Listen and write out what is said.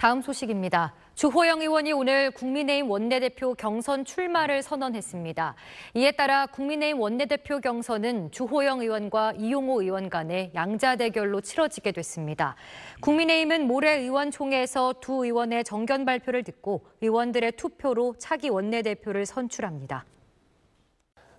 다음 소식입니다. 주호영 의원이 오늘 국민의힘 원내대표 경선 출마를 선언했습니다. 이에 따라 국민의힘 원내대표 경선은 주호영 의원과 이용호 의원 간의 양자 대결로 치러지게 됐습니다. 국민의힘은 모레 의원총회에서 두 의원의 정견 발표를 듣고 의원들의 투표로 차기 원내대표를 선출합니다.